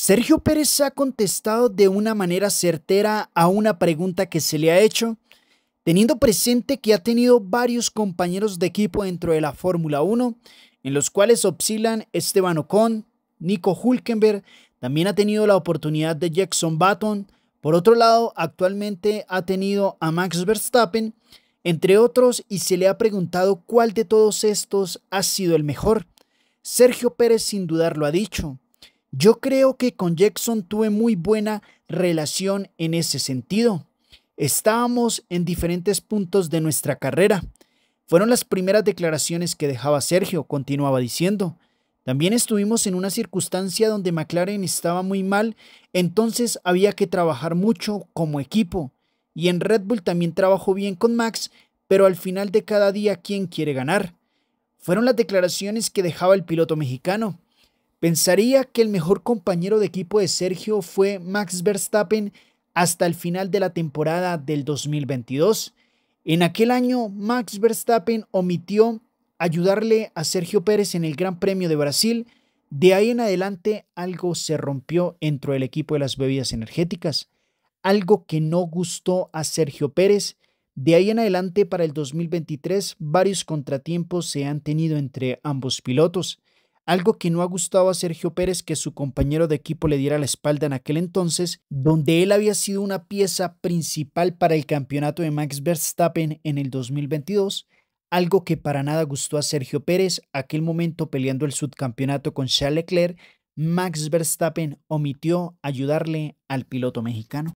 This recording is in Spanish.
Sergio Pérez ha contestado de una manera certera a una pregunta que se le ha hecho, teniendo presente que ha tenido varios compañeros de equipo dentro de la Fórmula 1, en los cuales oscilan Esteban Ocon, Nico Hulkenberg, también ha tenido la oportunidad de Jackson Button, por otro lado, actualmente ha tenido a Max Verstappen, entre otros, y se le ha preguntado cuál de todos estos ha sido el mejor. Sergio Pérez sin dudar lo ha dicho. Yo creo que con Jackson tuve muy buena relación en ese sentido. Estábamos en diferentes puntos de nuestra carrera. Fueron las primeras declaraciones que dejaba Sergio, continuaba diciendo. También estuvimos en una circunstancia donde McLaren estaba muy mal, entonces había que trabajar mucho como equipo. Y en Red Bull también trabajó bien con Max, pero al final de cada día, ¿quién quiere ganar? Fueron las declaraciones que dejaba el piloto mexicano. Pensaría que el mejor compañero de equipo de Sergio fue Max Verstappen hasta el final de la temporada del 2022. En aquel año, Max Verstappen omitió ayudarle a Sergio Pérez en el Gran Premio de Brasil. De ahí en adelante, algo se rompió dentro del equipo de las bebidas energéticas, algo que no gustó a Sergio Pérez. De ahí en adelante, para el 2023, varios contratiempos se han tenido entre ambos pilotos algo que no ha gustado a Sergio Pérez que su compañero de equipo le diera la espalda en aquel entonces, donde él había sido una pieza principal para el campeonato de Max Verstappen en el 2022, algo que para nada gustó a Sergio Pérez, aquel momento peleando el subcampeonato con Charles Leclerc, Max Verstappen omitió ayudarle al piloto mexicano.